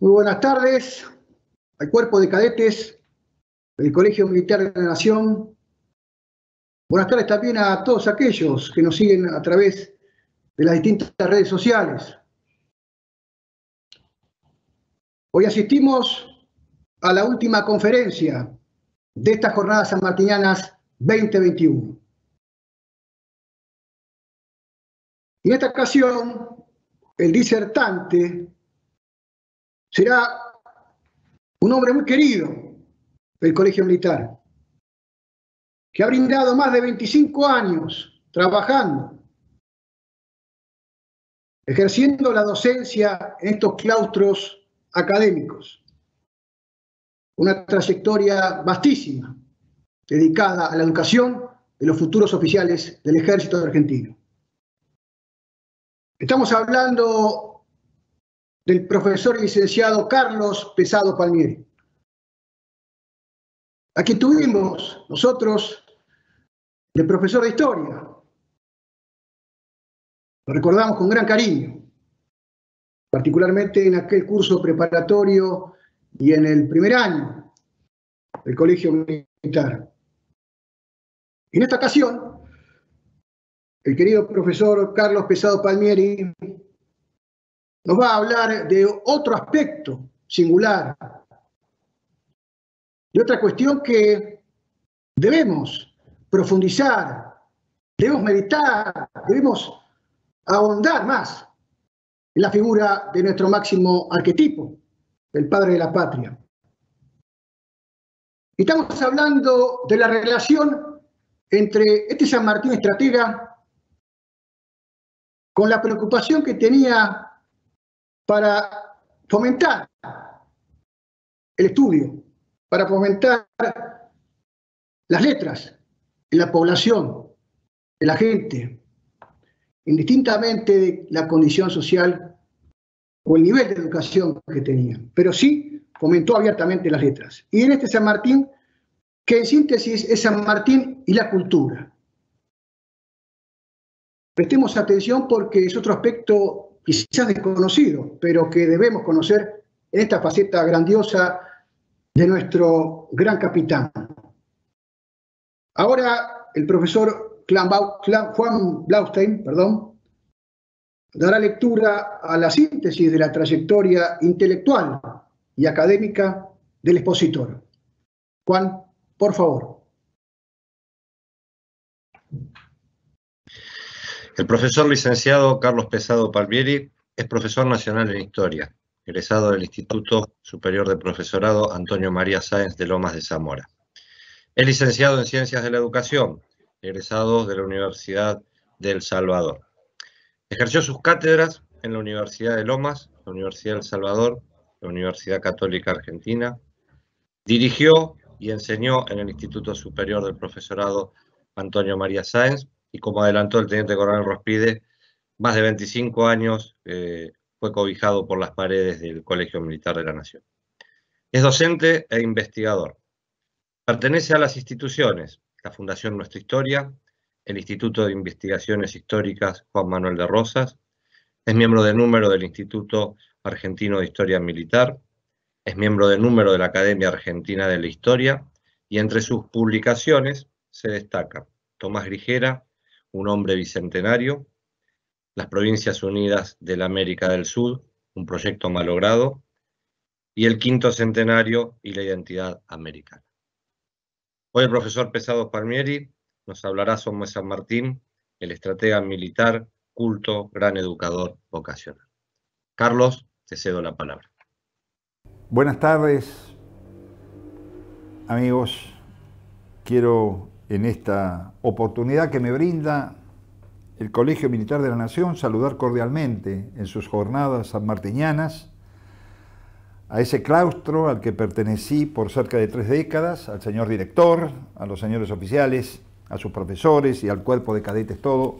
Muy buenas tardes al cuerpo de cadetes del Colegio Militar de la Nación. Buenas tardes también a todos aquellos que nos siguen a través de las distintas redes sociales. Hoy asistimos a la última conferencia de estas jornadas sanmartinianas 2021. en esta ocasión, el disertante Será un hombre muy querido del Colegio Militar, que ha brindado más de 25 años trabajando, ejerciendo la docencia en estos claustros académicos. Una trayectoria vastísima dedicada a la educación de los futuros oficiales del ejército argentino. Estamos hablando del profesor licenciado Carlos Pesado Palmieri. Aquí tuvimos nosotros el profesor de historia. Lo recordamos con gran cariño, particularmente en aquel curso preparatorio y en el primer año del colegio militar. En esta ocasión, el querido profesor Carlos Pesado Palmieri nos va a hablar de otro aspecto singular, de otra cuestión que debemos profundizar, debemos meditar, debemos ahondar más en la figura de nuestro máximo arquetipo, el padre de la patria. Estamos hablando de la relación entre este San Martín Estratega con la preocupación que tenía para fomentar el estudio, para fomentar las letras en la población, en la gente, indistintamente de la condición social o el nivel de educación que tenían, pero sí fomentó abiertamente las letras. Y en este San Martín, que en síntesis es San Martín y la cultura. Prestemos atención porque es otro aspecto quizás desconocido, pero que debemos conocer en esta faceta grandiosa de nuestro gran capitán. Ahora el profesor Juan Blaustein perdón, dará lectura a la síntesis de la trayectoria intelectual y académica del expositor. Juan, por favor. El profesor licenciado Carlos Pesado Palmieri es profesor nacional en Historia, egresado del Instituto Superior de Profesorado Antonio María Sáenz de Lomas de Zamora. Es licenciado en Ciencias de la Educación, egresado de la Universidad de El Salvador. Ejerció sus cátedras en la Universidad de Lomas, la Universidad de Salvador, la Universidad Católica Argentina. Dirigió y enseñó en el Instituto Superior del Profesorado Antonio María Sáenz y como adelantó el teniente coronel Rospide, más de 25 años eh, fue cobijado por las paredes del Colegio Militar de la Nación. Es docente e investigador. Pertenece a las instituciones, la Fundación Nuestra Historia, el Instituto de Investigaciones Históricas Juan Manuel de Rosas, es miembro de número del Instituto Argentino de Historia Militar, es miembro de número de la Academia Argentina de la Historia y entre sus publicaciones se destaca Tomás Grigera, un hombre bicentenario, las Provincias Unidas de la América del Sur, un proyecto malogrado, y el quinto centenario y la identidad americana. Hoy el profesor Pesado Palmieri nos hablará sobre San Martín, el estratega militar, culto, gran educador, vocacional. Carlos, te cedo la palabra. Buenas tardes, amigos. Quiero en esta oportunidad que me brinda el Colegio Militar de la Nación saludar cordialmente en sus jornadas sanmartinianas a ese claustro al que pertenecí por cerca de tres décadas, al señor director, a los señores oficiales, a sus profesores y al cuerpo de cadetes todo,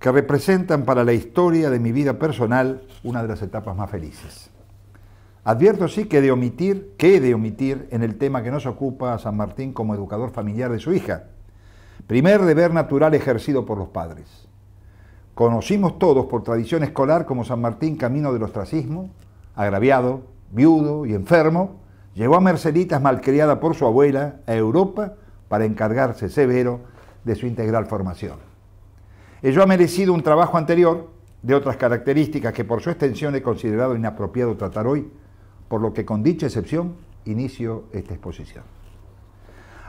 que representan para la historia de mi vida personal una de las etapas más felices. Advierto sí que de omitir, que de omitir en el tema que nos ocupa a San Martín como educador familiar de su hija. Primer deber natural ejercido por los padres. Conocimos todos por tradición escolar como San Martín camino del ostracismo, agraviado, viudo y enfermo, llevó a Merceditas malcriada por su abuela a Europa para encargarse severo de su integral formación. Ello ha merecido un trabajo anterior de otras características que por su extensión he considerado inapropiado tratar hoy, por lo que con dicha excepción inicio esta exposición.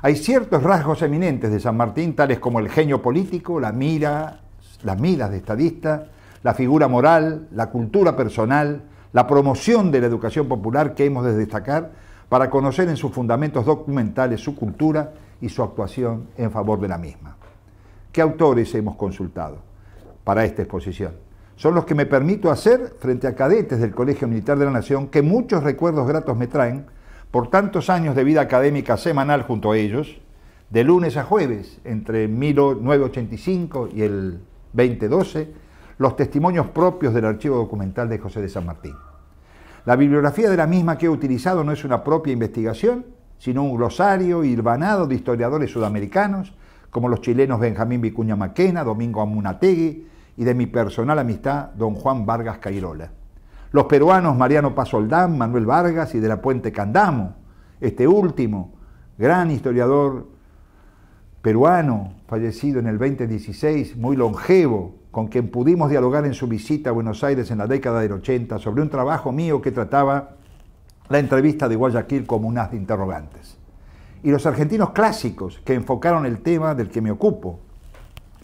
Hay ciertos rasgos eminentes de San Martín, tales como el genio político, la mira, las miras de estadista, la figura moral, la cultura personal, la promoción de la educación popular que hemos de destacar para conocer en sus fundamentos documentales su cultura y su actuación en favor de la misma. ¿Qué autores hemos consultado para esta exposición? Son los que me permito hacer frente a cadetes del Colegio Militar de la Nación, que muchos recuerdos gratos me traen por tantos años de vida académica semanal junto a ellos, de lunes a jueves, entre 1985 y el 2012, los testimonios propios del archivo documental de José de San Martín. La bibliografía de la misma que he utilizado no es una propia investigación, sino un glosario hilvanado de historiadores sudamericanos, como los chilenos Benjamín Vicuña Maquena, Domingo Amunategui, y de mi personal amistad, don Juan Vargas Cairola. Los peruanos Mariano Pasoldán, Manuel Vargas y de la Puente Candamo, este último, gran historiador peruano, fallecido en el 2016, muy longevo, con quien pudimos dialogar en su visita a Buenos Aires en la década del 80 sobre un trabajo mío que trataba la entrevista de Guayaquil como unas interrogantes. Y los argentinos clásicos que enfocaron el tema del que me ocupo,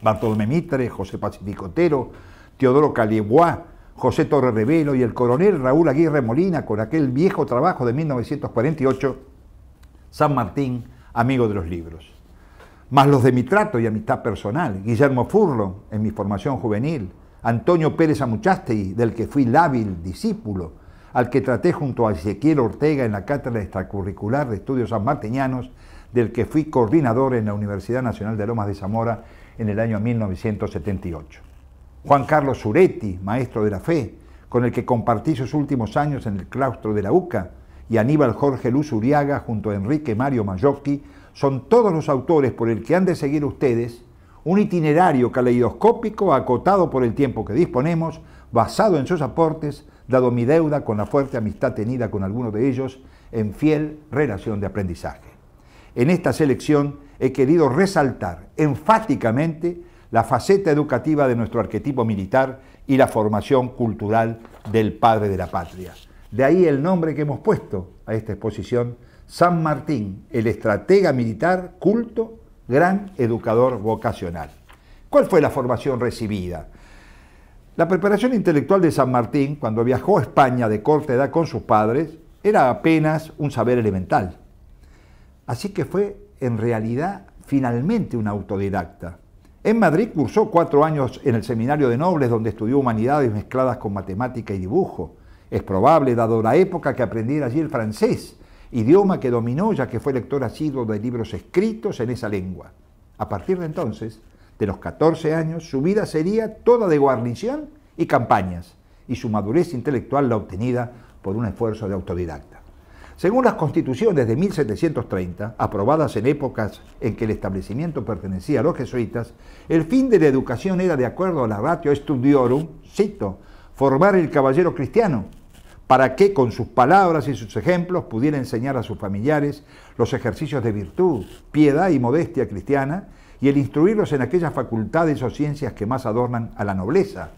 Bartolomé Mitre, José Pacífico Otero, Teodoro callebois José Torre Revelo y el coronel Raúl Aguirre Molina con aquel viejo trabajo de 1948, San Martín, amigo de los libros. Más los de mi trato y amistad personal, Guillermo Furlo, en mi formación juvenil, Antonio Pérez y del que fui lábil discípulo, al que traté junto a Ezequiel Ortega en la Cátedra Extracurricular de Estudios Sanmartinianos, del que fui coordinador en la Universidad Nacional de Lomas de Zamora en el año 1978. Juan Carlos Suretti, maestro de la fe, con el que compartí sus últimos años en el claustro de la UCA, y Aníbal Jorge Luz Uriaga junto a Enrique Mario Mayocchi, son todos los autores por el que han de seguir ustedes un itinerario caleidoscópico acotado por el tiempo que disponemos, basado en sus aportes, dado mi deuda con la fuerte amistad tenida con algunos de ellos, en fiel relación de aprendizaje. En esta selección he querido resaltar enfáticamente la faceta educativa de nuestro arquetipo militar y la formación cultural del padre de la patria. De ahí el nombre que hemos puesto a esta exposición, San Martín, el estratega militar culto, gran educador vocacional. ¿Cuál fue la formación recibida? La preparación intelectual de San Martín, cuando viajó a España de corta edad con sus padres, era apenas un saber elemental. Así que fue en realidad finalmente un autodidacta. En Madrid cursó cuatro años en el Seminario de Nobles donde estudió humanidades mezcladas con matemática y dibujo. Es probable, dado la época, que aprendiera allí el francés, idioma que dominó ya que fue lector asiduo de libros escritos en esa lengua. A partir de entonces, de los 14 años, su vida sería toda de guarnición y campañas, y su madurez intelectual la obtenida por un esfuerzo de autodidacta. Según las constituciones de 1730, aprobadas en épocas en que el establecimiento pertenecía a los jesuitas, el fin de la educación era, de acuerdo a la ratio studiorum, cito, formar el caballero cristiano, para que con sus palabras y sus ejemplos pudiera enseñar a sus familiares los ejercicios de virtud, piedad y modestia cristiana, y el instruirlos en aquellas facultades o ciencias que más adornan a la nobleza,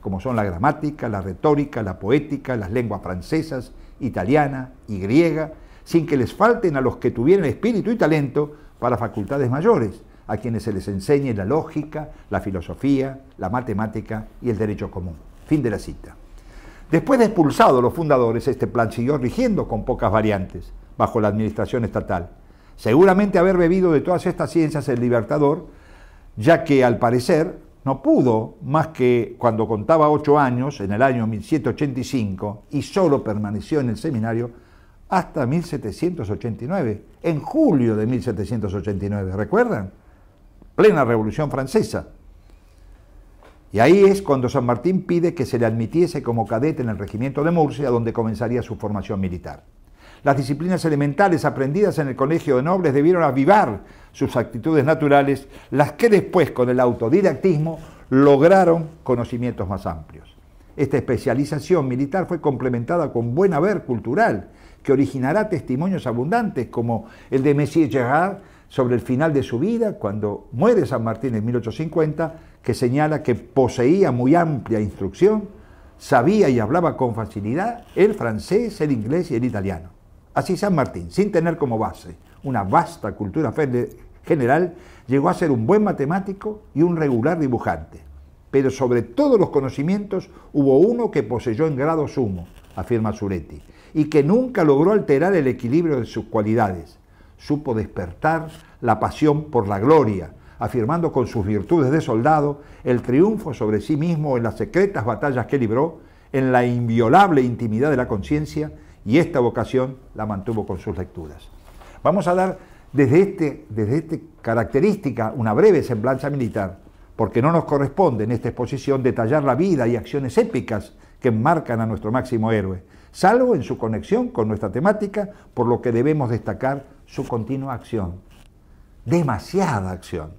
como son la gramática, la retórica, la poética, las lenguas francesas italiana y griega, sin que les falten a los que tuvieran espíritu y talento para facultades mayores, a quienes se les enseñe la lógica, la filosofía, la matemática y el derecho común. Fin de la cita. Después de expulsados los fundadores, este plan siguió rigiendo con pocas variantes bajo la administración estatal. Seguramente haber bebido de todas estas ciencias el libertador, ya que al parecer no pudo más que cuando contaba ocho años, en el año 1785, y solo permaneció en el seminario hasta 1789, en julio de 1789, ¿recuerdan? Plena Revolución Francesa. Y ahí es cuando San Martín pide que se le admitiese como cadete en el regimiento de Murcia, donde comenzaría su formación militar. Las disciplinas elementales aprendidas en el Colegio de Nobles debieron avivar sus actitudes naturales, las que después con el autodidactismo lograron conocimientos más amplios. Esta especialización militar fue complementada con buen haber cultural, que originará testimonios abundantes como el de Messier Gerard sobre el final de su vida, cuando muere San Martín en 1850, que señala que poseía muy amplia instrucción, sabía y hablaba con facilidad el francés, el inglés y el italiano. Así San Martín, sin tener como base una vasta cultura general, llegó a ser un buen matemático y un regular dibujante. Pero sobre todos los conocimientos hubo uno que poseyó en grado sumo, afirma Zuretti, y que nunca logró alterar el equilibrio de sus cualidades. Supo despertar la pasión por la gloria, afirmando con sus virtudes de soldado el triunfo sobre sí mismo en las secretas batallas que libró, en la inviolable intimidad de la conciencia y esta vocación la mantuvo con sus lecturas. Vamos a dar desde, este, desde esta característica una breve semblanza militar, porque no nos corresponde en esta exposición detallar la vida y acciones épicas que enmarcan a nuestro máximo héroe, salvo en su conexión con nuestra temática, por lo que debemos destacar su continua acción. Demasiada acción,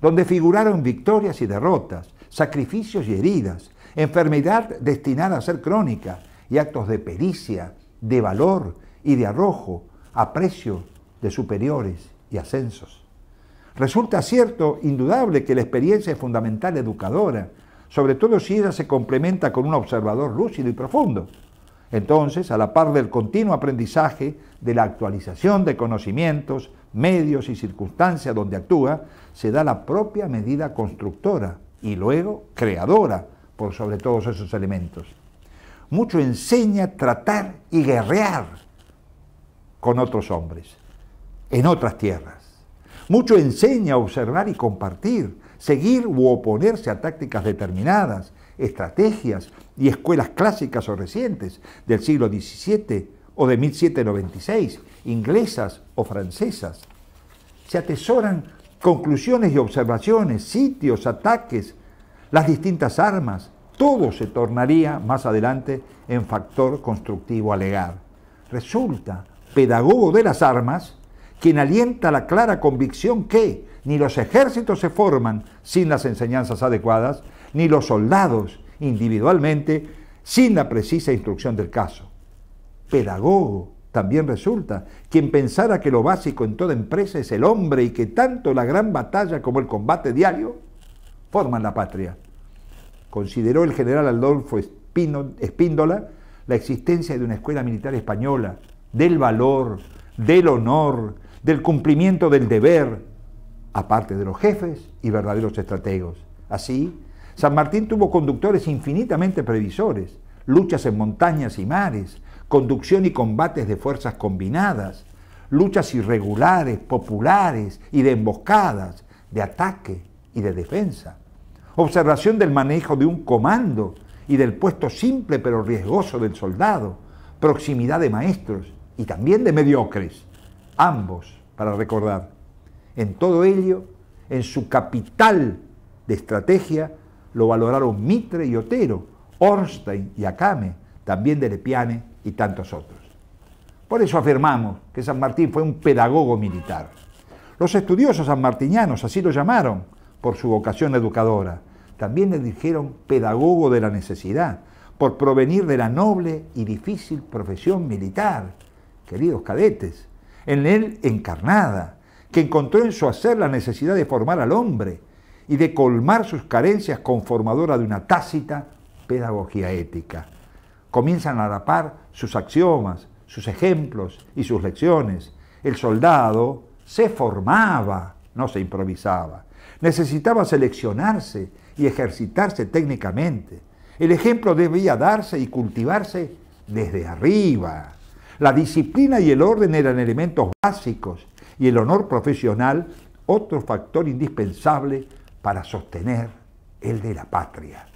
donde figuraron victorias y derrotas, sacrificios y heridas, enfermedad destinada a ser crónica y actos de pericia, de valor y de arrojo a precio de superiores y ascensos. Resulta cierto, indudable, que la experiencia es fundamental educadora, sobre todo si ella se complementa con un observador lúcido y profundo. Entonces, a la par del continuo aprendizaje, de la actualización de conocimientos, medios y circunstancias donde actúa, se da la propia medida constructora y luego creadora por sobre todos esos elementos mucho enseña tratar y guerrear con otros hombres en otras tierras. Mucho enseña a observar y compartir, seguir u oponerse a tácticas determinadas, estrategias y escuelas clásicas o recientes del siglo XVII o de 1796, inglesas o francesas. Se atesoran conclusiones y observaciones, sitios, ataques, las distintas armas, todo se tornaría más adelante en factor constructivo a Resulta, pedagogo de las armas, quien alienta la clara convicción que ni los ejércitos se forman sin las enseñanzas adecuadas, ni los soldados individualmente sin la precisa instrucción del caso. Pedagogo también resulta quien pensara que lo básico en toda empresa es el hombre y que tanto la gran batalla como el combate diario forman la patria. Consideró el general Adolfo Espíndola la existencia de una escuela militar española, del valor, del honor, del cumplimiento del deber, aparte de los jefes y verdaderos estrategos. Así, San Martín tuvo conductores infinitamente previsores, luchas en montañas y mares, conducción y combates de fuerzas combinadas, luchas irregulares, populares y de emboscadas, de ataque y de defensa observación del manejo de un comando y del puesto simple pero riesgoso del soldado, proximidad de maestros y también de mediocres, ambos para recordar. En todo ello, en su capital de estrategia, lo valoraron Mitre y Otero, Orstein y Acame, también de Lepiane y tantos otros. Por eso afirmamos que San Martín fue un pedagogo militar. Los estudiosos sanmartinianos así lo llamaron por su vocación educadora, también le dijeron pedagogo de la necesidad, por provenir de la noble y difícil profesión militar, queridos cadetes, en él encarnada, que encontró en su hacer la necesidad de formar al hombre y de colmar sus carencias conformadora de una tácita pedagogía ética. Comienzan a rapar sus axiomas, sus ejemplos y sus lecciones. El soldado se formaba, no se improvisaba. Necesitaba seleccionarse y ejercitarse técnicamente. El ejemplo debía darse y cultivarse desde arriba. La disciplina y el orden eran elementos básicos y el honor profesional otro factor indispensable para sostener el de la patria.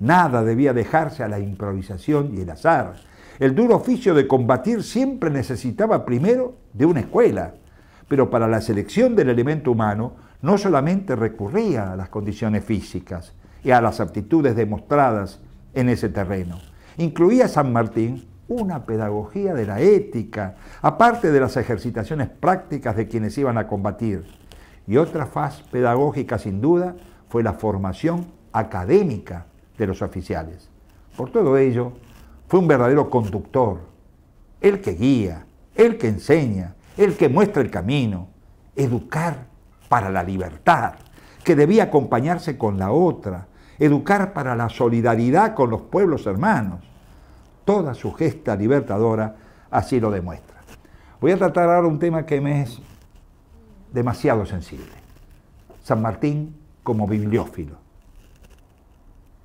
Nada debía dejarse a la improvisación y el azar. El duro oficio de combatir siempre necesitaba primero de una escuela, pero para la selección del elemento humano no solamente recurría a las condiciones físicas y a las aptitudes demostradas en ese terreno, incluía San Martín una pedagogía de la ética, aparte de las ejercitaciones prácticas de quienes iban a combatir. Y otra faz pedagógica sin duda fue la formación académica de los oficiales. Por todo ello, fue un verdadero conductor, el que guía, el que enseña, el que muestra el camino. Educar para la libertad, que debía acompañarse con la otra, educar para la solidaridad con los pueblos hermanos. Toda su gesta libertadora así lo demuestra. Voy a tratar ahora un tema que me es demasiado sensible. San Martín como bibliófilo.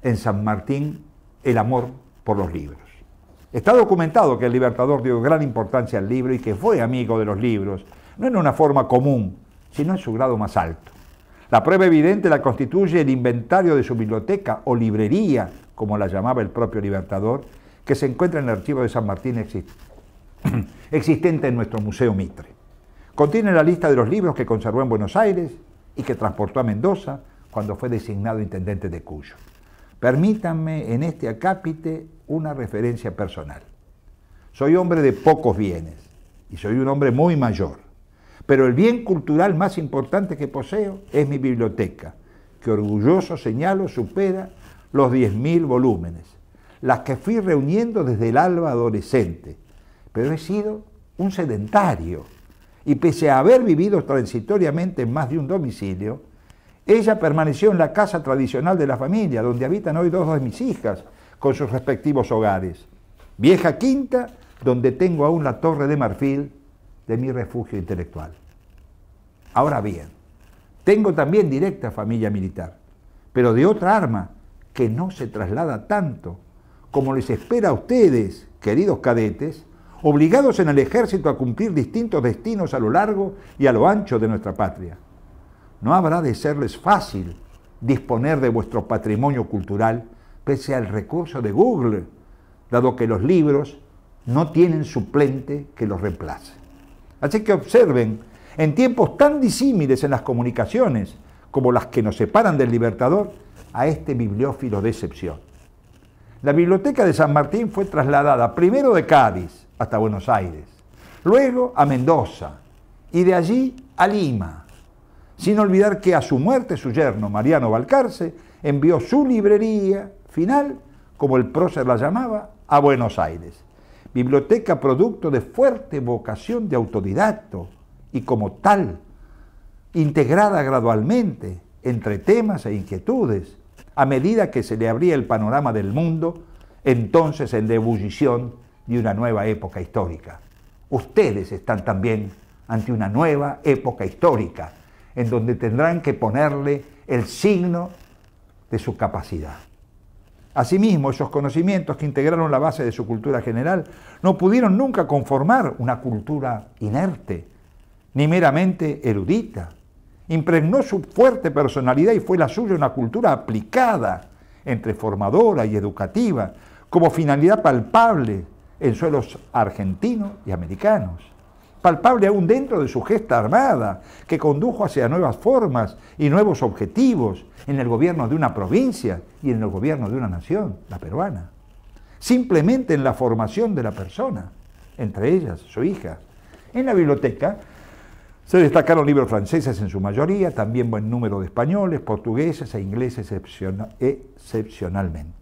En San Martín el amor por los libros. Está documentado que el libertador dio gran importancia al libro y que fue amigo de los libros, no en una forma común, sino en su grado más alto. La prueba evidente la constituye el inventario de su biblioteca o librería, como la llamaba el propio Libertador, que se encuentra en el archivo de San Martín existente en nuestro Museo Mitre. Contiene la lista de los libros que conservó en Buenos Aires y que transportó a Mendoza cuando fue designado intendente de Cuyo. Permítanme en este acápite una referencia personal. Soy hombre de pocos bienes y soy un hombre muy mayor. Pero el bien cultural más importante que poseo es mi biblioteca, que orgulloso señalo supera los 10.000 volúmenes, las que fui reuniendo desde el alba adolescente. Pero he sido un sedentario y pese a haber vivido transitoriamente en más de un domicilio, ella permaneció en la casa tradicional de la familia, donde habitan hoy dos de mis hijas, con sus respectivos hogares. Vieja quinta, donde tengo aún la torre de marfil de mi refugio intelectual. Ahora bien, tengo también directa familia militar, pero de otra arma que no se traslada tanto como les espera a ustedes, queridos cadetes, obligados en el ejército a cumplir distintos destinos a lo largo y a lo ancho de nuestra patria. No habrá de serles fácil disponer de vuestro patrimonio cultural pese al recurso de Google, dado que los libros no tienen suplente que los reemplace. Así que observen, en tiempos tan disímiles en las comunicaciones como las que nos separan del Libertador, a este bibliófilo de excepción. La biblioteca de San Martín fue trasladada primero de Cádiz hasta Buenos Aires, luego a Mendoza y de allí a Lima, sin olvidar que a su muerte su yerno, Mariano Balcarce, envió su librería final, como el prócer la llamaba, a Buenos Aires biblioteca producto de fuerte vocación de autodidacto y como tal, integrada gradualmente entre temas e inquietudes, a medida que se le abría el panorama del mundo, entonces en la de una nueva época histórica. Ustedes están también ante una nueva época histórica, en donde tendrán que ponerle el signo de su capacidad. Asimismo, esos conocimientos que integraron la base de su cultura general no pudieron nunca conformar una cultura inerte, ni meramente erudita. Impregnó su fuerte personalidad y fue la suya una cultura aplicada, entre formadora y educativa, como finalidad palpable en suelos argentinos y americanos. Palpable aún dentro de su gesta armada, que condujo hacia nuevas formas y nuevos objetivos, en el gobierno de una provincia y en el gobierno de una nación, la peruana. Simplemente en la formación de la persona, entre ellas su hija. En la biblioteca se destacaron libros franceses en su mayoría, también buen número de españoles, portugueses e ingleses excepcionalmente.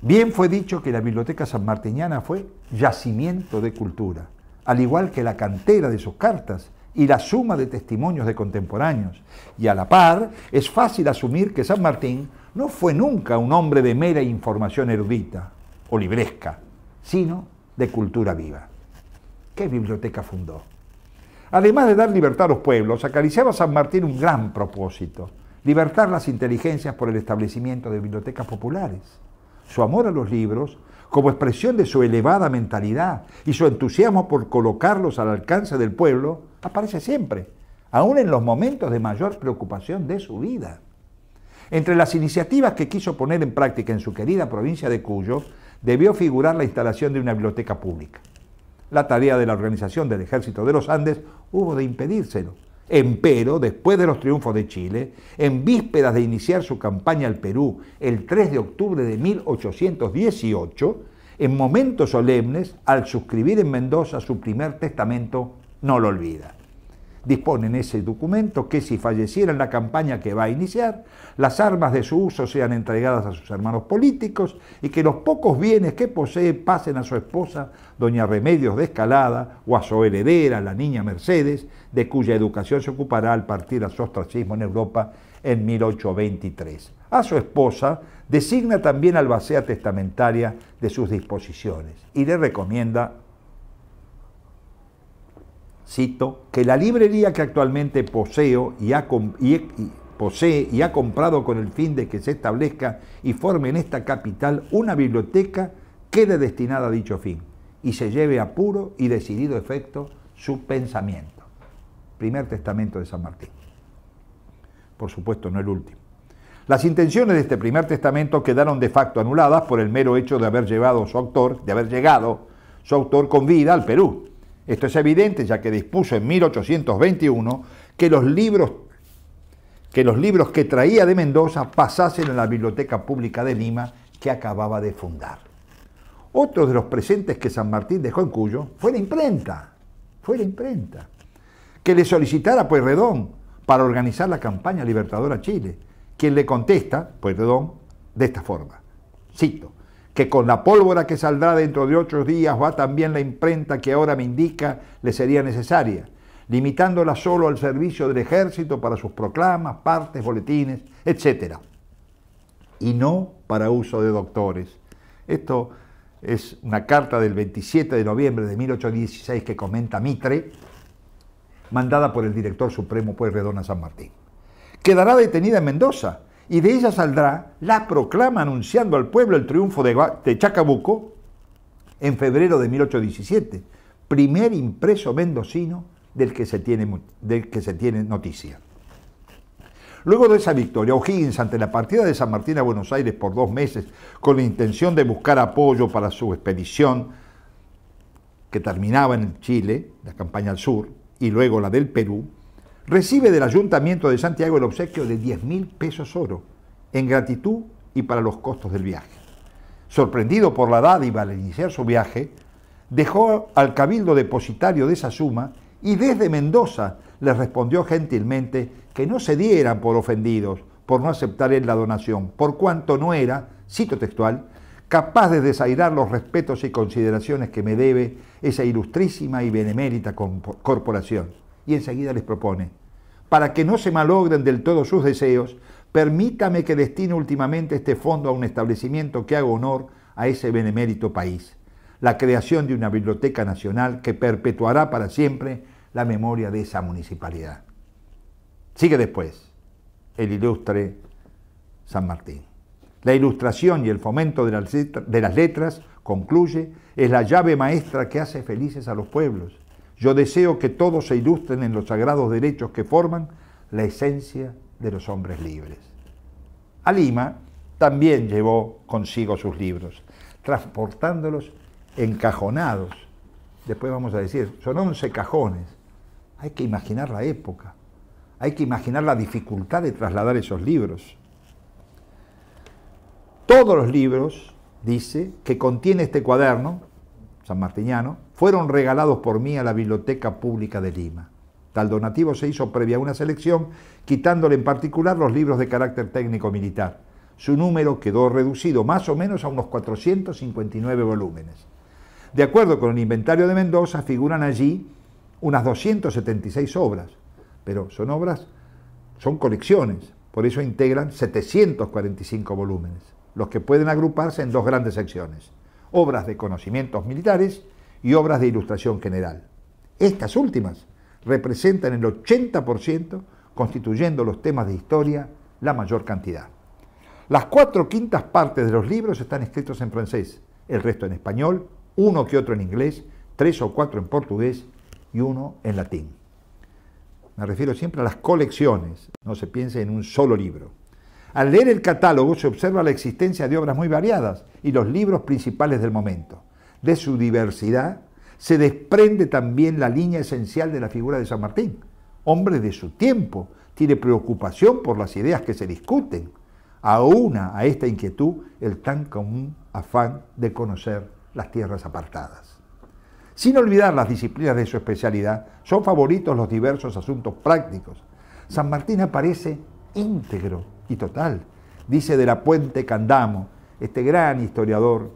Bien fue dicho que la biblioteca sanmartiniana fue yacimiento de cultura, al igual que la cantera de sus cartas y la suma de testimonios de contemporáneos. Y a la par, es fácil asumir que San Martín no fue nunca un hombre de mera información erudita o libresca, sino de cultura viva. ¿Qué biblioteca fundó? Además de dar libertad a los pueblos, acariciaba San Martín un gran propósito, libertar las inteligencias por el establecimiento de bibliotecas populares. Su amor a los libros, como expresión de su elevada mentalidad y su entusiasmo por colocarlos al alcance del pueblo, Aparece siempre, aún en los momentos de mayor preocupación de su vida. Entre las iniciativas que quiso poner en práctica en su querida provincia de Cuyo, debió figurar la instalación de una biblioteca pública. La tarea de la organización del Ejército de los Andes hubo de impedírselo. Empero, después de los triunfos de Chile, en vísperas de iniciar su campaña al Perú el 3 de octubre de 1818, en momentos solemnes, al suscribir en Mendoza su primer testamento no lo olvida. Dispone en ese documento que si falleciera en la campaña que va a iniciar, las armas de su uso sean entregadas a sus hermanos políticos y que los pocos bienes que posee pasen a su esposa, doña Remedios de Escalada, o a su heredera, la niña Mercedes, de cuya educación se ocupará al partir a su ostracismo en Europa en 1823. A su esposa designa también albacea testamentaria de sus disposiciones y le recomienda cito, que la librería que actualmente poseo y ha, posee y ha comprado con el fin de que se establezca y forme en esta capital una biblioteca quede destinada a dicho fin y se lleve a puro y decidido efecto su pensamiento. Primer testamento de San Martín. Por supuesto, no el último. Las intenciones de este primer testamento quedaron de facto anuladas por el mero hecho de haber llevado su autor, de haber llegado su autor con vida al Perú, esto es evidente ya que dispuso en 1821 que los libros que, los libros que traía de Mendoza pasasen a la Biblioteca Pública de Lima que acababa de fundar. Otro de los presentes que San Martín dejó en Cuyo fue la imprenta, fue la imprenta, que le solicitara a Pueyrredón para organizar la campaña libertadora a Chile, quien le contesta, Pueyrredón, de esta forma, cito, que con la pólvora que saldrá dentro de ocho días va también la imprenta que ahora me indica le sería necesaria, limitándola solo al servicio del ejército para sus proclamas, partes, boletines, etc. Y no para uso de doctores. Esto es una carta del 27 de noviembre de 1816 que comenta Mitre, mandada por el director supremo Pueyrredón a San Martín. Quedará detenida en Mendoza y de ella saldrá la proclama anunciando al pueblo el triunfo de, Chacabuco en febrero de 1817, primer impreso mendocino del que se tiene, del que se tiene noticia. Luego de esa victoria, O'Higgins, ante la partida de San Martín a Buenos Aires por dos meses, con la intención de buscar apoyo para su expedición, que terminaba en Chile, la campaña al sur, y luego la del Perú, Recibe del Ayuntamiento de Santiago el obsequio de 10.000 mil pesos oro en gratitud y para los costos del viaje. Sorprendido por la dádiva al iniciar su viaje, dejó al cabildo depositario de esa suma y desde Mendoza le respondió gentilmente que no se dieran por ofendidos por no aceptar en la donación, por cuanto no era, cito textual, capaz de desairar los respetos y consideraciones que me debe esa ilustrísima y benemérita corporación y enseguida les propone. Para que no se malogren del todo sus deseos, permítame que destine últimamente este fondo a un establecimiento que haga honor a ese benemérito país, la creación de una biblioteca nacional que perpetuará para siempre la memoria de esa municipalidad. Sigue después el ilustre San Martín. La ilustración y el fomento de las letras, concluye, es la llave maestra que hace felices a los pueblos yo deseo que todos se ilustren en los sagrados derechos que forman la esencia de los hombres libres. A Lima también llevó consigo sus libros, transportándolos encajonados. Después vamos a decir, son 11 cajones. Hay que imaginar la época, hay que imaginar la dificultad de trasladar esos libros. Todos los libros, dice, que contiene este cuaderno, san martiniano fueron regalados por mí a la Biblioteca Pública de Lima. Tal donativo se hizo previa a una selección, quitándole en particular los libros de carácter técnico militar. Su número quedó reducido más o menos a unos 459 volúmenes. De acuerdo con el inventario de Mendoza, figuran allí unas 276 obras, pero son obras, son colecciones, por eso integran 745 volúmenes, los que pueden agruparse en dos grandes secciones obras de conocimientos militares y obras de ilustración general. Estas últimas representan el 80%, constituyendo los temas de historia la mayor cantidad. Las cuatro quintas partes de los libros están escritos en francés, el resto en español, uno que otro en inglés, tres o cuatro en portugués y uno en latín. Me refiero siempre a las colecciones, no se piense en un solo libro. Al leer el catálogo se observa la existencia de obras muy variadas y los libros principales del momento. De su diversidad se desprende también la línea esencial de la figura de San Martín. Hombre de su tiempo, tiene preocupación por las ideas que se discuten. Aúna a esta inquietud el tan común afán de conocer las tierras apartadas. Sin olvidar las disciplinas de su especialidad, son favoritos los diversos asuntos prácticos. San Martín aparece íntegro y total. Dice de la Puente Candamo, este gran historiador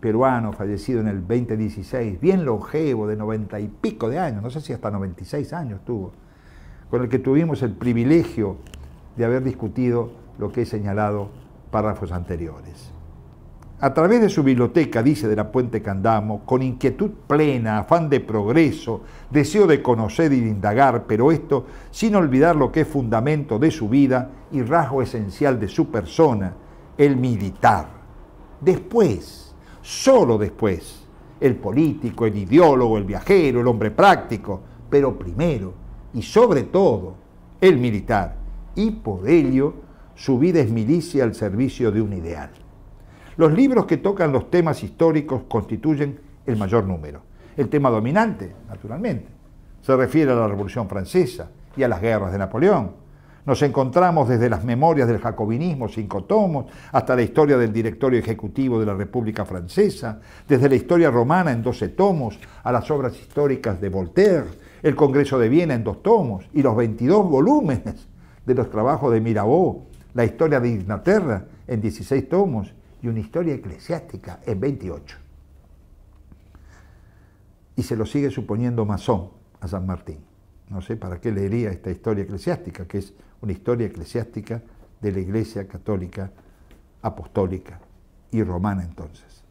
peruano fallecido en el 2016, bien longevo, de noventa y pico de años, no sé si hasta 96 años tuvo, con el que tuvimos el privilegio de haber discutido lo que he señalado párrafos anteriores. A través de su biblioteca, dice de la Puente Candamo, con inquietud plena, afán de progreso, deseo de conocer y de indagar, pero esto sin olvidar lo que es fundamento de su vida y rasgo esencial de su persona, el militar. Después, solo después, el político, el ideólogo, el viajero, el hombre práctico, pero primero y sobre todo, el militar. Y por ello, su vida es milicia al servicio de un ideal. Los libros que tocan los temas históricos constituyen el mayor número. El tema dominante, naturalmente, se refiere a la Revolución Francesa y a las guerras de Napoleón. Nos encontramos desde las memorias del jacobinismo, cinco tomos, hasta la historia del directorio ejecutivo de la República Francesa, desde la historia romana en doce tomos, a las obras históricas de Voltaire, el Congreso de Viena en dos tomos y los 22 volúmenes de los trabajos de Mirabeau, la historia de Inglaterra en 16 tomos y una historia eclesiástica en 28. Y se lo sigue suponiendo masón a San Martín. No sé para qué leería esta historia eclesiástica, que es una historia eclesiástica de la Iglesia Católica, Apostólica y Romana entonces.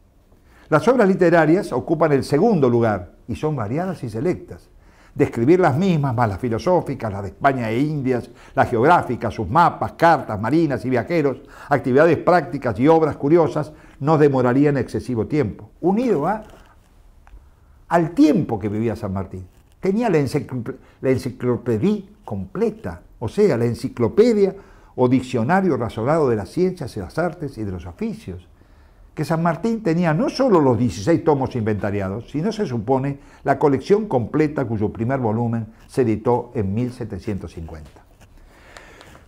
Las obras literarias ocupan el segundo lugar y son variadas y selectas describir las mismas, más las filosóficas, las de España e Indias, las geográficas, sus mapas, cartas, marinas y viajeros, actividades prácticas y obras curiosas, demoraría en excesivo tiempo, unido a, al tiempo que vivía San Martín. Tenía la, la enciclopedia completa, o sea, la enciclopedia o diccionario razonado de las ciencias y las artes y de los oficios que San Martín tenía no solo los 16 tomos inventariados, sino se supone la colección completa cuyo primer volumen se editó en 1750.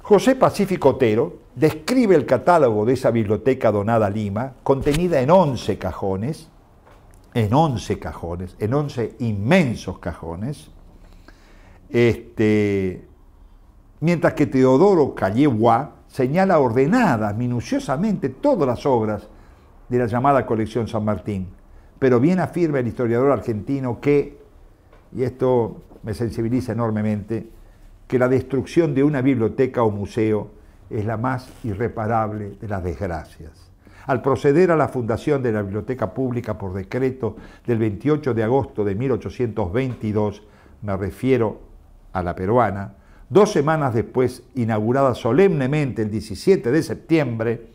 José Pacífico Otero describe el catálogo de esa biblioteca donada a Lima, contenida en 11 cajones, en 11 cajones, en 11 inmensos cajones, este, mientras que Teodoro Calleguá señala ordenadas minuciosamente todas las obras de la llamada colección San Martín. Pero bien afirma el historiador argentino que, y esto me sensibiliza enormemente, que la destrucción de una biblioteca o museo es la más irreparable de las desgracias. Al proceder a la fundación de la Biblioteca Pública por decreto del 28 de agosto de 1822, me refiero a la peruana, dos semanas después, inaugurada solemnemente el 17 de septiembre,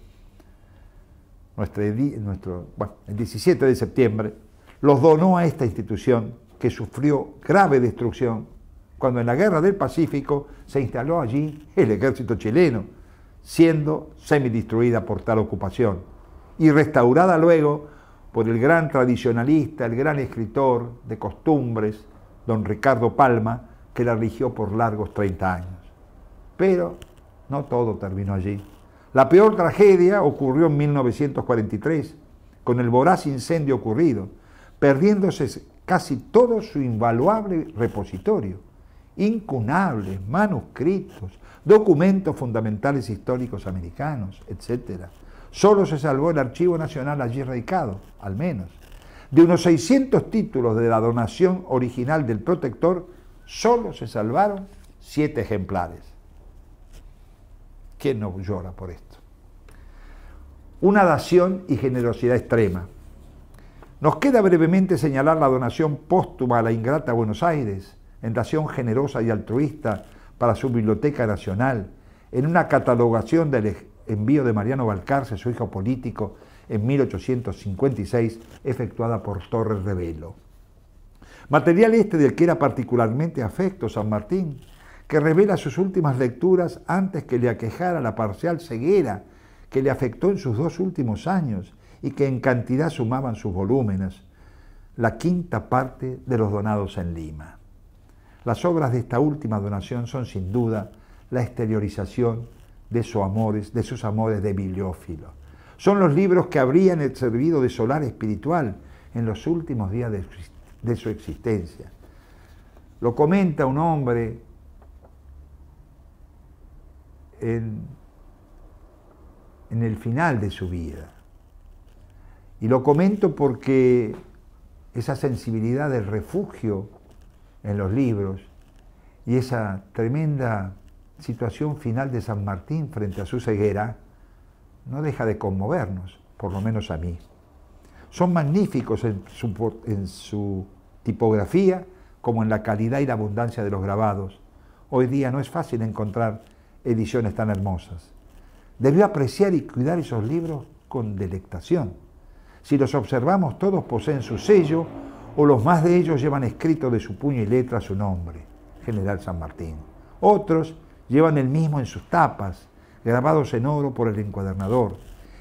nuestro, el 17 de septiembre, los donó a esta institución que sufrió grave destrucción cuando en la Guerra del Pacífico se instaló allí el ejército chileno, siendo semidestruida por tal ocupación y restaurada luego por el gran tradicionalista, el gran escritor de costumbres, don Ricardo Palma, que la rigió por largos 30 años. Pero no todo terminó allí. La peor tragedia ocurrió en 1943, con el voraz incendio ocurrido, perdiéndose casi todo su invaluable repositorio, incunables, manuscritos, documentos fundamentales históricos americanos, etc. Solo se salvó el Archivo Nacional allí radicado, al menos. De unos 600 títulos de la donación original del protector, solo se salvaron 7 ejemplares. ¿Quién no llora por esto? Una dación y generosidad extrema. Nos queda brevemente señalar la donación póstuma a la ingrata Buenos Aires, en dación generosa y altruista para su Biblioteca Nacional, en una catalogación del e-, envío de Mariano Balcarce, su hijo político, en 1856, efectuada por Torres Revelo. Material este del que era particularmente afecto San Martín, que revela sus últimas lecturas antes que le aquejara la parcial ceguera que le afectó en sus dos últimos años y que en cantidad sumaban sus volúmenes, la quinta parte de los donados en Lima. Las obras de esta última donación son sin duda la exteriorización de, sus amores, de sus amores bibliófilo. Son los libros que habrían servido de solar espiritual en los últimos días de de su existencia. Lo comenta un hombre en, el final de su vida. Y lo comento porque esa sensibilidad del refugio en los libros y esa tremenda situación final de San Martín frente a su ceguera no deja de conmovernos, por lo menos a mí. Son magníficos en su, en su tipografía como en la calidad y la abundancia de los grabados. Hoy día no es fácil encontrar ediciones tan hermosas. Debió apreciar y cuidar esos libros con delectación. Si los observamos, todos poseen su sello o los más de ellos llevan escrito de su puño y letra su nombre, General San Martín. Otros llevan el mismo en sus tapas, grabados en oro por el encuadernador.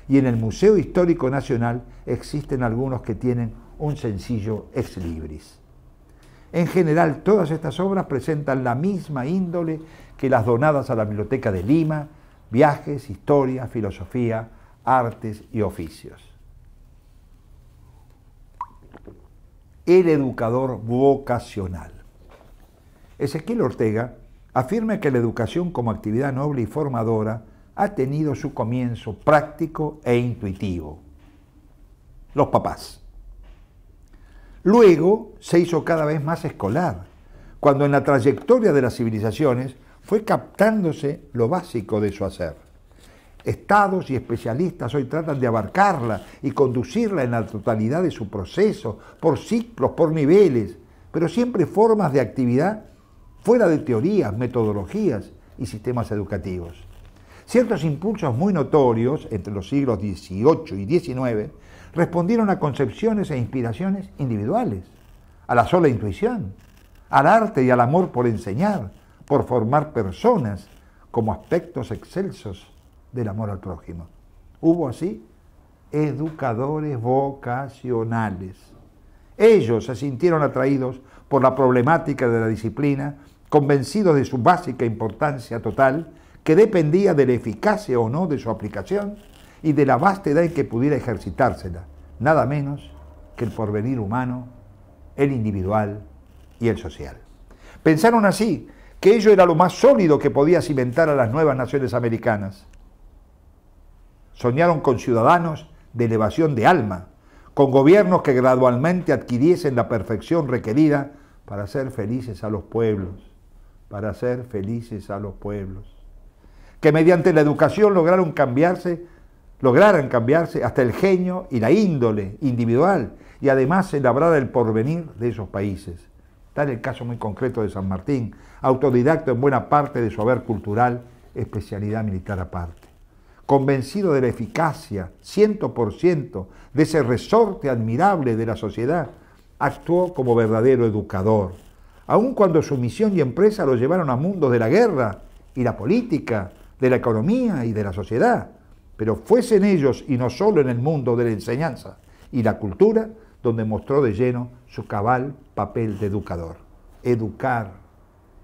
Y en el Museo Histórico Nacional existen algunos que tienen un sencillo ex libris. En general, todas estas obras presentan la misma índole que las donadas a la Biblioteca de Lima, viajes, historia, filosofía, artes y oficios. El educador vocacional. Ezequiel Ortega afirma que la educación como actividad noble y formadora ha tenido su comienzo práctico e intuitivo. Los papás. Luego se hizo cada vez más escolar, cuando en la trayectoria de las civilizaciones fue captándose lo básico de su hacer. Estados y especialistas hoy tratan de abarcarla y conducirla en la totalidad de su proceso, por ciclos, por niveles, pero siempre formas de actividad fuera de teorías, metodologías y sistemas educativos. Ciertos impulsos muy notorios entre los siglos XVIII y XIX respondieron a concepciones e inspiraciones individuales, a la sola intuición, al arte y al amor por enseñar, por formar personas como aspectos excelsos del amor al prójimo. Hubo así educadores vocacionales. Ellos se sintieron atraídos por la problemática de la disciplina, convencidos de su básica importancia total, que dependía de la eficacia o no de su aplicación y de la vasta edad en que pudiera ejercitársela, nada menos que el porvenir humano, el individual y el social. Pensaron así que ello era lo más sólido que podía cimentar a las nuevas naciones americanas. Soñaron con ciudadanos de elevación de alma, con gobiernos que gradualmente adquiriesen la perfección requerida para ser felices a los pueblos, para ser felices a los pueblos, que mediante la educación lograron cambiarse lograran cambiarse hasta el genio y la índole individual y además se labrara el porvenir de esos países. Tal el caso muy concreto de San Martín, autodidacto en buena parte de su haber cultural, especialidad militar aparte. Convencido de la eficacia, ciento por ciento, de ese resorte admirable de la sociedad, actuó como verdadero educador, aun cuando su misión y empresa lo llevaron a mundos de la guerra y la política, de la economía y de la sociedad pero en ellos y no solo en el mundo de la enseñanza y la cultura, donde mostró de lleno su cabal papel de educador. Educar,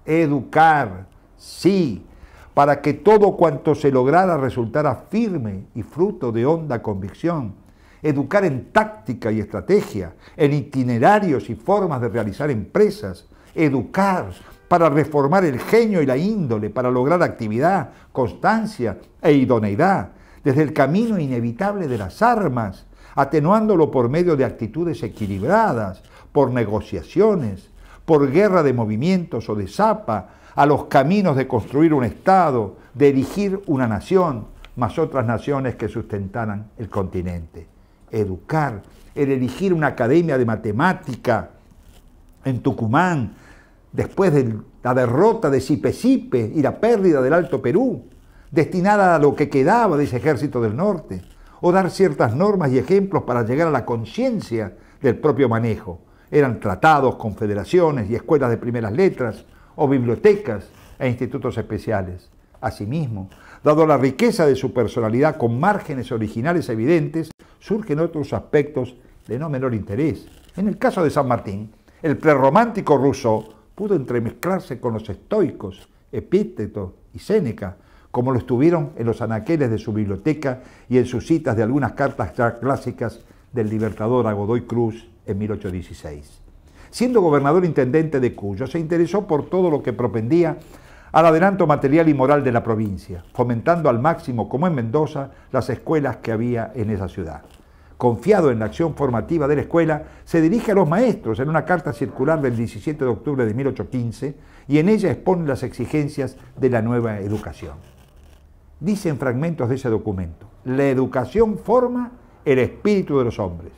educar, sí, para que todo cuanto se lograra resultara firme y fruto de honda convicción. Educar en táctica y estrategia, en itinerarios y formas de realizar empresas. Educar para reformar el genio y la índole, para lograr actividad, constancia e idoneidad desde el camino inevitable de las armas, atenuándolo por medio de actitudes equilibradas, por negociaciones, por guerra de movimientos o de zapa, a los caminos de construir un Estado, de erigir una nación, más otras naciones que sustentaran el continente. Educar, el elegir una academia de matemática en Tucumán, después de la derrota de Sipe y la pérdida del Alto Perú, destinada a lo que quedaba de ese ejército del norte, o dar ciertas normas y ejemplos para llegar a la conciencia del propio manejo. Eran tratados, confederaciones y escuelas de primeras letras, o bibliotecas e institutos especiales. Asimismo, dado la riqueza de su personalidad con márgenes originales evidentes, surgen otros aspectos de no menor interés. En el caso de San Martín, el prerromántico ruso pudo entremezclarse con los estoicos, Epíteto y Séneca, como lo estuvieron en los anaqueles de su biblioteca y en sus citas de algunas cartas clásicas del libertador a Godoy Cruz en 1816. Siendo gobernador intendente de Cuyo, se interesó por todo lo que propendía al adelanto material y moral de la provincia, fomentando al máximo, como en Mendoza, las escuelas que había en esa ciudad. Confiado en la acción formativa de la escuela, se dirige a los maestros en una carta circular del 17 de octubre de 1815 y en ella expone las exigencias de la nueva educación. Dicen fragmentos de ese documento, la educación forma el espíritu de los hombres.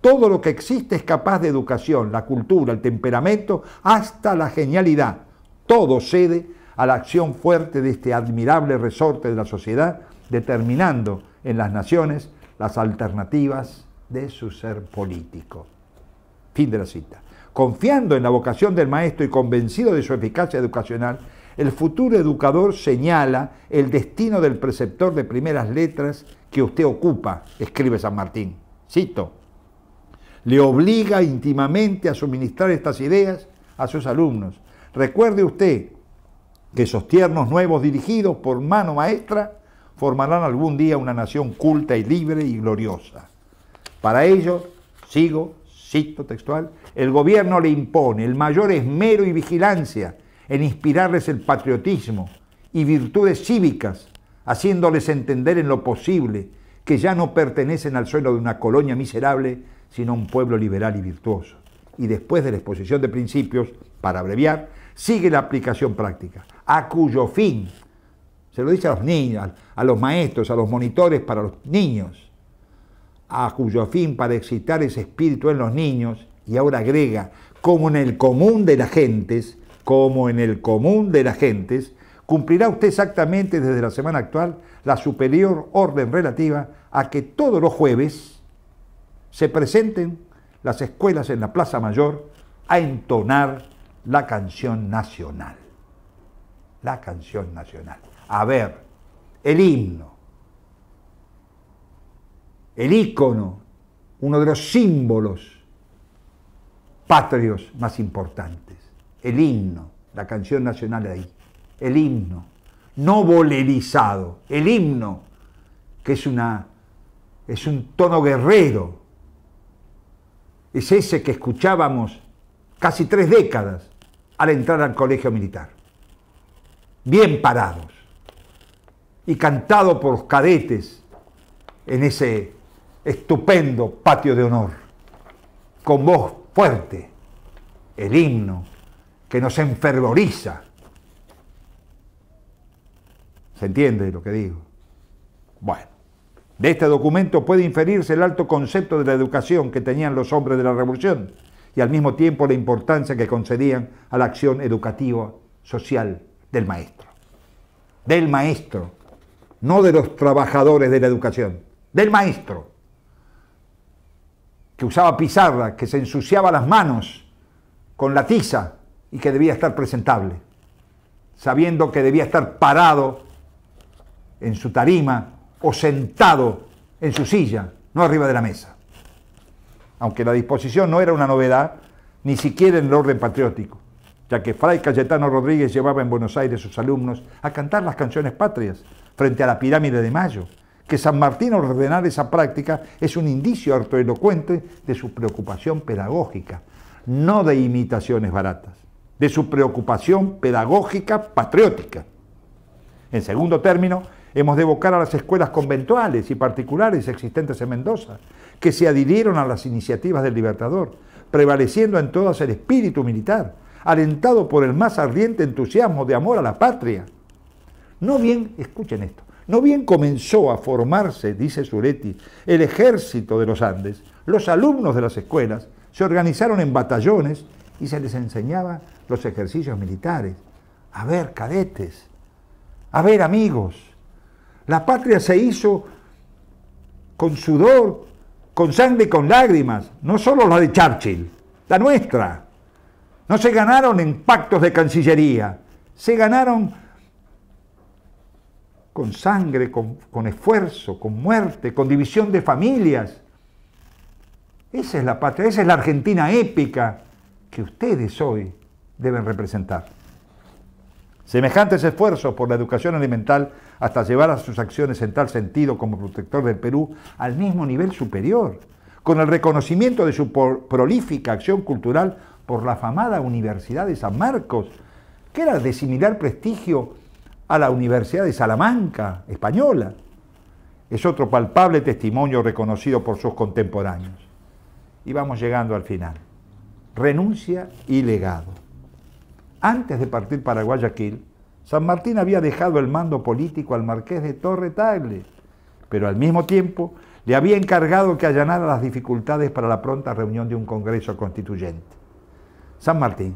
Todo lo que existe es capaz de educación, la cultura, el temperamento, hasta la genialidad. Todo cede a la acción fuerte de este admirable resorte de la sociedad, determinando en las naciones las alternativas de su ser político. Fin de la cita. Confiando en la vocación del maestro y convencido de su eficacia educacional, el futuro educador señala el destino del preceptor de primeras letras que usted ocupa, escribe San Martín. Cito. Le obliga íntimamente a suministrar estas ideas a sus alumnos. Recuerde usted que esos tiernos nuevos dirigidos por mano maestra formarán algún día una nación culta y libre y gloriosa. Para ello, sigo, cito textual, el gobierno le impone el mayor esmero y vigilancia en inspirarles el patriotismo y virtudes cívicas, haciéndoles entender en lo posible que ya no pertenecen al suelo de una colonia miserable, sino a un pueblo liberal y virtuoso. Y después de la exposición de principios, para abreviar, sigue la aplicación práctica, a cuyo fin, se lo dice a los niños, a los maestros, a los monitores para los niños, a cuyo fin para excitar ese espíritu en los niños, y ahora agrega, como en el común de las gentes, como en el común de las gentes, cumplirá usted exactamente desde la semana actual la superior orden relativa a que todos los jueves se presenten las escuelas en la Plaza Mayor a entonar la canción nacional. La canción nacional. A ver, el himno, el ícono, uno de los símbolos patrios más importantes el himno, la canción nacional ahí, el himno, no bolerizado, el himno, que es, una, es un tono guerrero, es ese que escuchábamos casi tres décadas al entrar al colegio militar, bien parados y cantado por los cadetes en ese estupendo patio de honor, con voz fuerte, el himno que nos enfervoriza. ¿Se entiende lo que digo? Bueno, de este documento puede inferirse el alto concepto de la educación que tenían los hombres de la revolución y al mismo tiempo la importancia que concedían a la acción educativa social del maestro. Del maestro, no de los trabajadores de la educación, del maestro, que usaba pizarra, que se ensuciaba las manos con la tiza y que debía estar presentable, sabiendo que debía estar parado en su tarima o sentado en su silla, no arriba de la mesa. Aunque la disposición no era una novedad, ni siquiera en el orden patriótico, ya que Fray Cayetano Rodríguez llevaba en Buenos Aires a sus alumnos a cantar las canciones patrias frente a la pirámide de Mayo, que San Martín ordenar esa práctica es un indicio harto elocuente de su preocupación pedagógica, no de imitaciones baratas de su preocupación pedagógica patriótica. En segundo término, hemos de evocar a las escuelas conventuales y particulares existentes en Mendoza, que se adhirieron a las iniciativas del Libertador, prevaleciendo en todas el espíritu militar, alentado por el más ardiente entusiasmo de amor a la patria. No bien, escuchen esto, no bien comenzó a formarse, dice Zuretti, el ejército de los Andes, los alumnos de las escuelas se organizaron en batallones y se les enseñaba los ejercicios militares. A ver, cadetes, a ver, amigos, la patria se hizo con sudor, con sangre y con lágrimas, no solo la de Churchill, la nuestra. No se ganaron en pactos de cancillería, se ganaron con sangre, con, con, esfuerzo, con muerte, con división de familias. Esa es la patria, esa es la Argentina épica, que ustedes hoy deben representar. Semejantes esfuerzos por la educación elemental hasta llevar a sus acciones en tal sentido como protector del Perú al mismo nivel superior, con el reconocimiento de su prolífica acción cultural por la afamada Universidad de San Marcos, que era de similar prestigio a la Universidad de Salamanca, española. Es otro palpable testimonio reconocido por sus contemporáneos. Y vamos llegando al final renuncia y legado. Antes de partir para Guayaquil, San Martín había dejado el mando político al marqués de Torre Tagle, pero al mismo tiempo le había encargado que allanara las dificultades para la pronta reunión de un Congreso Constituyente. San Martín,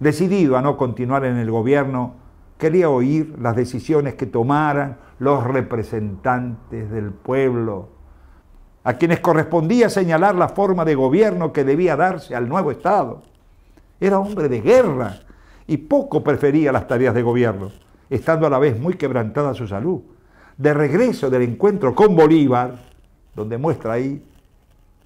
decidido a no continuar en el gobierno, quería oír las decisiones que tomaran los representantes del pueblo a quienes correspondía señalar la forma de gobierno que debía darse al nuevo Estado. Era hombre de guerra y poco prefería las tareas de gobierno, estando a la vez muy quebrantada su salud. De regreso del encuentro con Bolívar, donde muestra ahí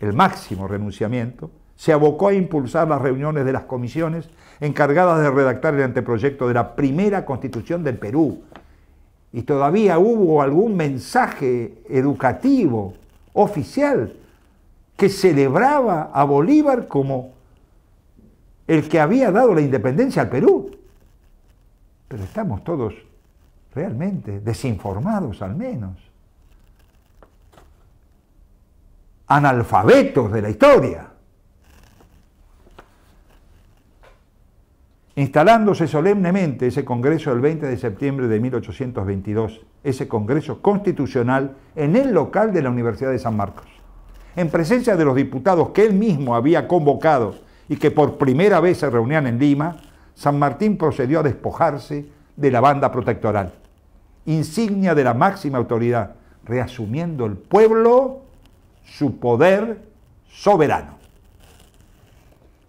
el máximo renunciamiento, se abocó a impulsar las reuniones de las comisiones encargadas de redactar el anteproyecto de la primera constitución del Perú. Y todavía hubo algún mensaje educativo oficial que celebraba a Bolívar como el que había dado la independencia al Perú. Pero estamos todos realmente desinformados al menos, analfabetos de la historia. Instalándose solemnemente ese Congreso el 20 de septiembre de 1822, ese Congreso Constitucional, en el local de la Universidad de San Marcos, en presencia de los diputados que él mismo había convocado y que por primera vez se reunían en Lima, San Martín procedió a despojarse de la banda protectoral, insignia de la máxima autoridad, reasumiendo el pueblo su poder soberano.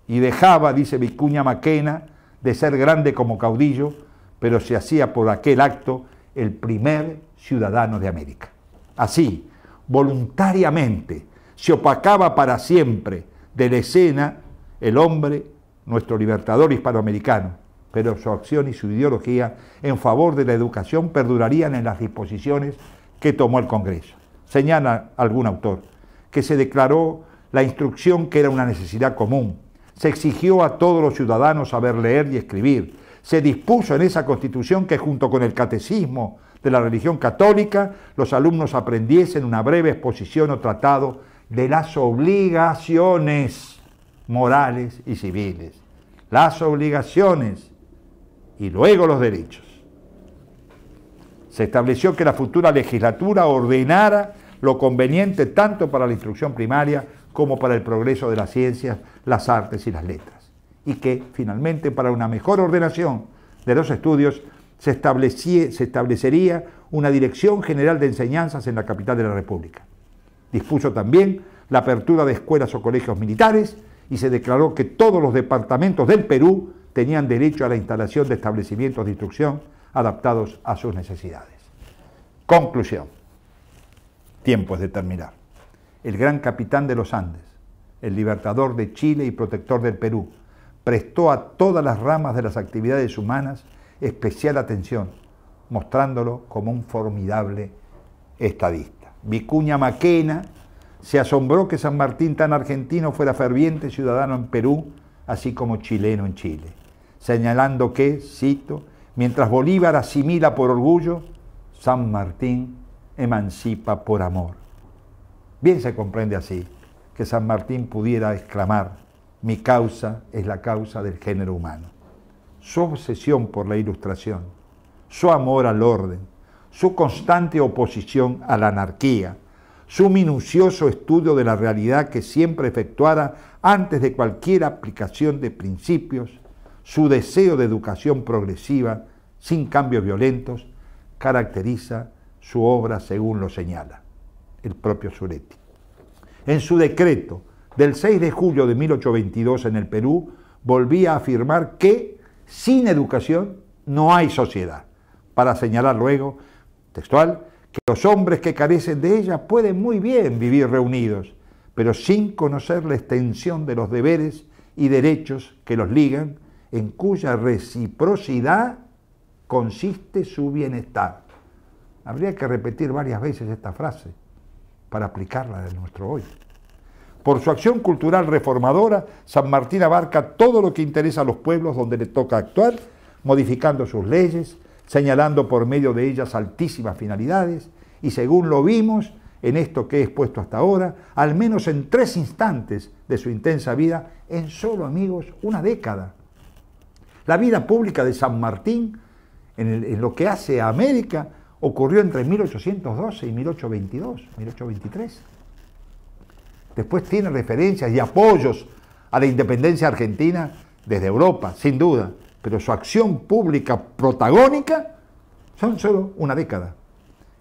Y dejaba, dice Vicuña Maquena, de ser grande como caudillo, pero se hacía por aquel acto el primer ciudadano de América. Así, voluntariamente, se opacaba para siempre de la escena el hombre, nuestro libertador hispanoamericano, pero su acción y su ideología en favor de la educación perdurarían en las disposiciones que tomó el Congreso. Señala algún autor que se declaró la instrucción que era una necesidad común se exigió a todos los ciudadanos saber leer y escribir. Se dispuso en esa constitución que junto con el catecismo de la religión católica, los alumnos aprendiesen una breve exposición o tratado de las obligaciones morales y civiles. Las obligaciones y luego los derechos. Se estableció que la futura legislatura ordenara lo conveniente tanto para la instrucción primaria como para el progreso de las ciencias, las artes y las letras. Y que finalmente para una mejor ordenación de los estudios se, establecería una Dirección General de Enseñanzas en la capital de la República. Dispuso también la apertura de escuelas o colegios militares y se declaró que todos los departamentos del Perú tenían derecho a la instalación de establecimientos de instrucción adaptados a sus necesidades. Conclusión. Tiempo es de terminar el gran capitán de los Andes, el libertador de Chile y protector del Perú, prestó a todas las ramas de las actividades humanas especial atención, mostrándolo como un formidable estadista. Vicuña Maquena se asombró que San Martín tan argentino fuera ferviente ciudadano en Perú, así como chileno en Chile, señalando que, cito, mientras Bolívar asimila por orgullo, San Martín emancipa por amor. Bien se comprende así que San Martín pudiera exclamar, mi causa es la causa del género humano. Su obsesión por la ilustración, su amor al orden, su constante oposición a la anarquía, su minucioso estudio de la realidad que siempre efectuara antes de cualquier aplicación de principios, su deseo de educación progresiva, sin cambios violentos, caracteriza su obra según lo señala el propio Zuretti. En su decreto del 6 de julio de 1822 en el Perú, volvía a afirmar que sin educación no hay sociedad, para señalar luego, textual, que los hombres que carecen de ella pueden muy bien vivir reunidos, pero sin conocer la extensión de los deberes y derechos que los ligan, en cuya reciprocidad consiste su bienestar. Habría que repetir varias veces esta frase, para aplicarla en nuestro hoy. Por su acción cultural reformadora, San Martín abarca todo lo que interesa a los pueblos donde le toca actuar, modificando sus leyes, señalando por medio de ellas altísimas finalidades, y según lo vimos en esto que he expuesto hasta ahora, al menos en tres instantes de su intensa vida, en solo, amigos, una década. La vida pública de San Martín, en, en lo que hace a América, ocurrió entre 1812 y 1822, 1823. Después tiene referencias y apoyos a la independencia argentina desde Europa, sin duda, pero su acción pública protagónica son solo una década.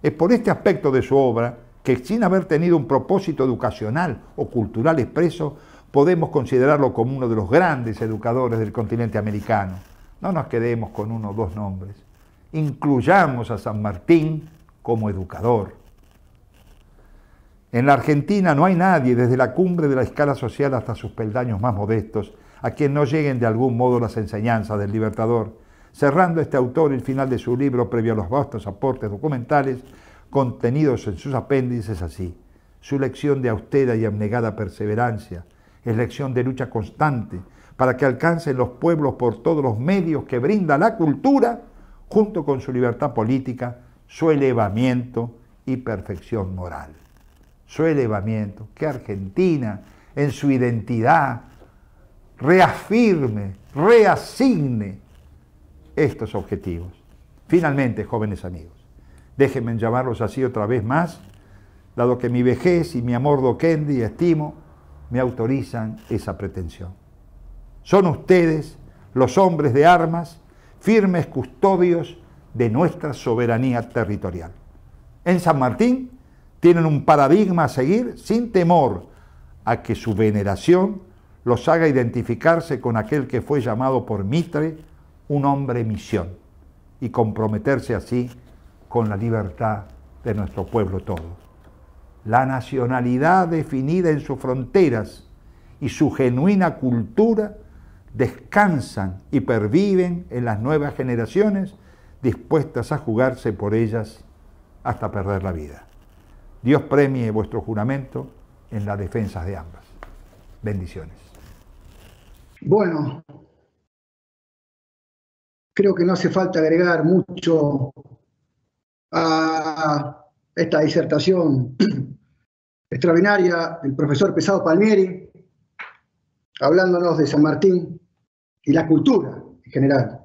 Es por este aspecto de su obra que sin haber tenido un propósito educacional o cultural expreso, podemos considerarlo como uno de los grandes educadores del continente americano. No nos quedemos con uno o dos nombres incluyamos a San Martín como educador. En la Argentina no hay nadie, desde la cumbre de la escala social hasta sus peldaños más modestos, a quien no lleguen de algún modo las enseñanzas del libertador. Cerrando este autor el final de su libro previo a los vastos aportes documentales contenidos en sus apéndices así. Su lección de austera y abnegada perseverancia es lección de lucha constante para que alcancen los pueblos por todos los medios que brinda la cultura junto con su libertad política, su elevamiento y perfección moral. Su elevamiento, que Argentina en su identidad reafirme, reasigne estos objetivos. Finalmente, jóvenes amigos, déjenme llamarlos así otra vez más, dado que mi vejez y mi amor doquendi y estimo me autorizan esa pretensión. Son ustedes los hombres de armas firmes custodios de nuestra soberanía territorial. En San Martín tienen un paradigma a seguir sin temor a que su veneración los haga identificarse con aquel que fue llamado por Mitre un hombre misión y comprometerse así con la libertad de nuestro pueblo todo. La nacionalidad definida en sus fronteras y su genuina cultura descansan y perviven en las nuevas generaciones dispuestas a jugarse por ellas hasta perder la vida. Dios premie vuestro juramento en las defensas de ambas. Bendiciones. Bueno, creo que no hace falta agregar mucho a esta disertación extraordinaria del profesor Pesado Palmieri, hablándonos de San Martín y la cultura en general.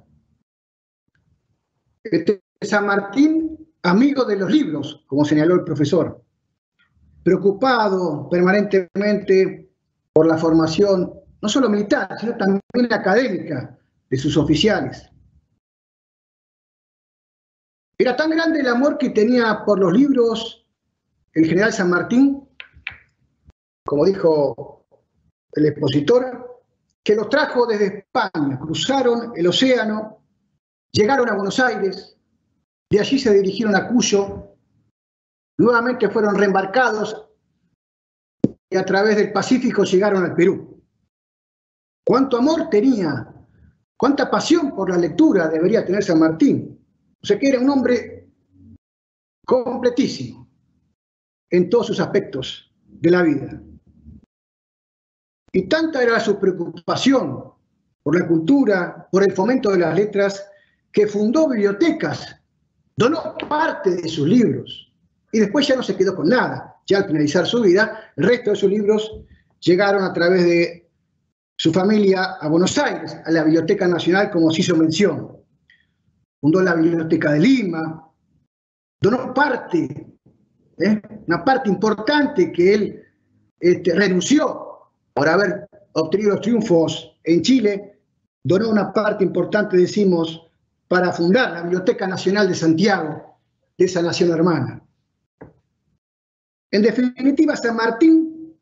Este San Martín, amigo de los libros, como señaló el profesor, preocupado permanentemente por la formación, no solo militar, sino también académica de sus oficiales. Era tan grande el amor que tenía por los libros el general San Martín, como dijo el expositor, que los trajo desde España, cruzaron el océano, llegaron a Buenos Aires, de allí se dirigieron a Cuyo, nuevamente fueron reembarcados y a través del Pacífico llegaron al Perú. Cuánto amor tenía, cuánta pasión por la lectura debería tener San Martín. O sea que era un hombre completísimo en todos sus aspectos de la vida. Y tanta era su preocupación por la cultura, por el fomento de las letras, que fundó bibliotecas, donó parte de sus libros y después ya no se quedó con nada. Ya al finalizar su vida, el resto de sus libros llegaron a través de su familia a Buenos Aires, a la Biblioteca Nacional, como se hizo mención. Fundó la Biblioteca de Lima, donó parte, ¿eh? una parte importante que él este, renunció por haber obtenido los triunfos en Chile, donó una parte importante, decimos, para fundar la Biblioteca Nacional de Santiago, de esa nación hermana. En definitiva, San Martín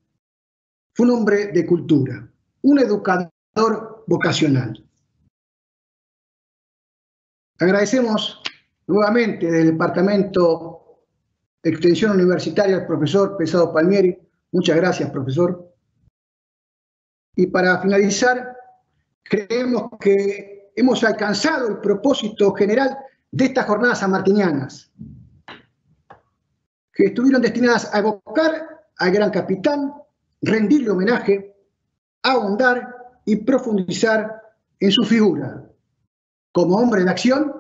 fue un hombre de cultura, un educador vocacional. Agradecemos nuevamente del Departamento Extensión Universitaria al profesor Pesado Palmieri. Muchas gracias, profesor. Y para finalizar, creemos que hemos alcanzado el propósito general de estas jornadas sanmartinianas, que estuvieron destinadas a evocar al gran capitán, rendirle homenaje, ahondar y profundizar en su figura, como hombre de acción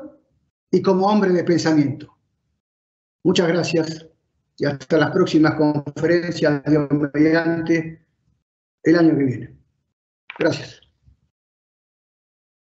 y como hombre de pensamiento. Muchas gracias y hasta las próximas conferencias, de mediante, el año que viene. Gracias.